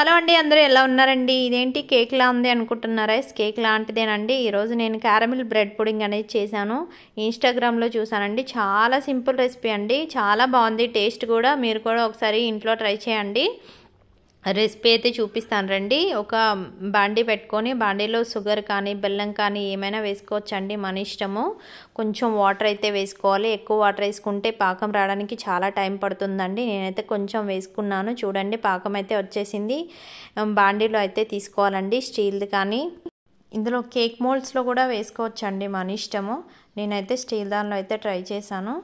hello అండి అందరూ ఎలా ఉన్నారండి ఇదేంటి కేక్లా ఉంది అనుకుంటున్నారా కేక్ లాంటిదేనండి ఈరోజు నేను క్యారమిల్ బ్రెడ్ పుడింగ్ అనేది చేశాను ఇన్స్టాగ్రామ్లో చూశానండి చాలా సింపుల్ రెసిపీ అండి చాలా బాగుంది టేస్ట్ కూడా మీరు కూడా ఒకసారి ఇంట్లో ట్రై చేయండి రెసిపీ అయితే చూపిస్తాను రండి ఒక బాండీ పెట్టుకొని బాండీలో షుగర్ కానీ బెల్లం కానీ ఏమైనా వేసుకోవచ్చండి మన ఇష్టము కొంచెం వాటర్ అయితే వేసుకోవాలి ఎక్కువ వాటర్ వేసుకుంటే పాకం రావడానికి చాలా టైం పడుతుందండి నేనైతే కొంచెం వేసుకున్నాను చూడండి పాకం అయితే వచ్చేసింది బాండీలో అయితే తీసుకోవాలండి స్టీల్ది కానీ ఇందులో కేక్ మోల్డ్స్లో కూడా వేసుకోవచ్చండి మన ఇష్టము నేనైతే స్టీల్ దానిలో అయితే ట్రై చేశాను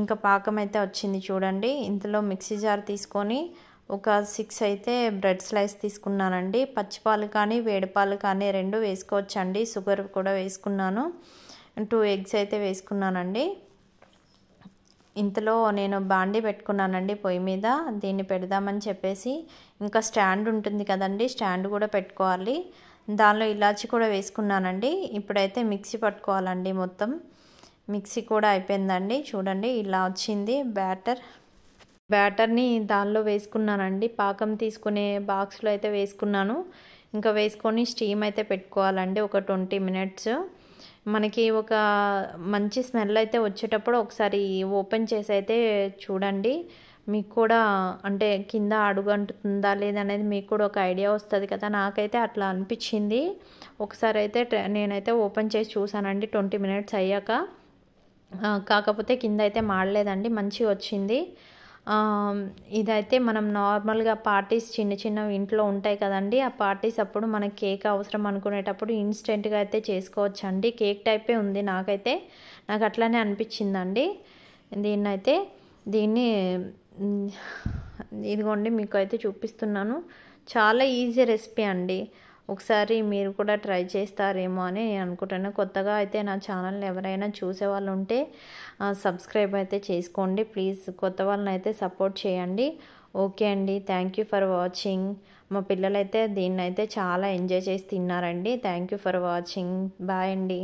ఇంకా పాకం అయితే వచ్చింది చూడండి ఇందులో మిక్సీ జార్ తీసుకొని ఒక సిక్స్ అయితే బ్రెడ్ స్లైస్ తీసుకున్నానండి పచ్చిపాలు కానీ వేడిపాలు కానీ రెండు వేసుకోవచ్చండి షుగర్ కూడా వేసుకున్నాను టూ ఎగ్స్ అయితే వేసుకున్నానండి ఇంతలో నేను బాండి పెట్టుకున్నానండి పొయ్యి మీద దీన్ని పెడదామని చెప్పేసి ఇంకా స్టాండ్ ఉంటుంది కదండి స్టాండ్ కూడా పెట్టుకోవాలి దానిలో ఇలాచి కూడా వేసుకున్నానండి ఇప్పుడైతే మిక్సీ పట్టుకోవాలండి మొత్తం మిక్సీ కూడా అయిపోయిందండి చూడండి ఇలా వచ్చింది బ్యాటర్ బ్యాటర్ని దానిలో వేసుకున్నానండి పాకం తీసుకునే బాక్స్లో అయితే వేసుకున్నాను ఇంకా వేసుకొని స్టీమ్ అయితే పెట్టుకోవాలండి ఒక ట్వంటీ మినిట్స్ మనకి ఒక మంచి స్మెల్ అయితే వచ్చేటప్పుడు ఒకసారి ఓపెన్ చేసి అయితే చూడండి మీకు కూడా అంటే కింద అడుగంటుందా లేదనేది మీకు కూడా ఒక ఐడియా వస్తుంది కదా నాకైతే అట్లా అనిపించింది ఒకసారి అయితే నేనైతే ఓపెన్ చేసి చూసానండి ట్వంటీ మినిట్స్ అయ్యాక కాకపోతే కింద అయితే మాడలేదండి మంచి వచ్చింది ఇదైతే మనం నార్మల్గా పార్టీస్ చిన్న చిన్నవి ఇంట్లో ఉంటాయి కదండి ఆ పార్టీస్ అప్పుడు మనకి కేక్ అవసరం అనుకునేటప్పుడు ఇన్స్టెంట్గా అయితే చేసుకోవచ్చండి కేక్ టైపే ఉంది నాకైతే నాకు అట్లానే అనిపించిందండి దీన్నైతే దీన్ని ఇదిగోండి మీకు అయితే చూపిస్తున్నాను చాలా ఈజీ రెసిపీ అండి ఒకసారి మీరు కూడా ట్రై చేస్తారేమో అని నేను అనుకుంటాను కొత్తగా అయితే నా ఛానల్ని ఎవరైనా చూసే వాళ్ళు ఉంటే సబ్స్క్రైబ్ అయితే చేసుకోండి ప్లీజ్ కొత్త వాళ్ళని అయితే సపోర్ట్ చేయండి ఓకే అండి థ్యాంక్ యూ ఫర్ వాచింగ్ మా పిల్లలైతే దీన్నైతే చాలా ఎంజాయ్ చేసి తిన్నారండి thank you for watching bye అండి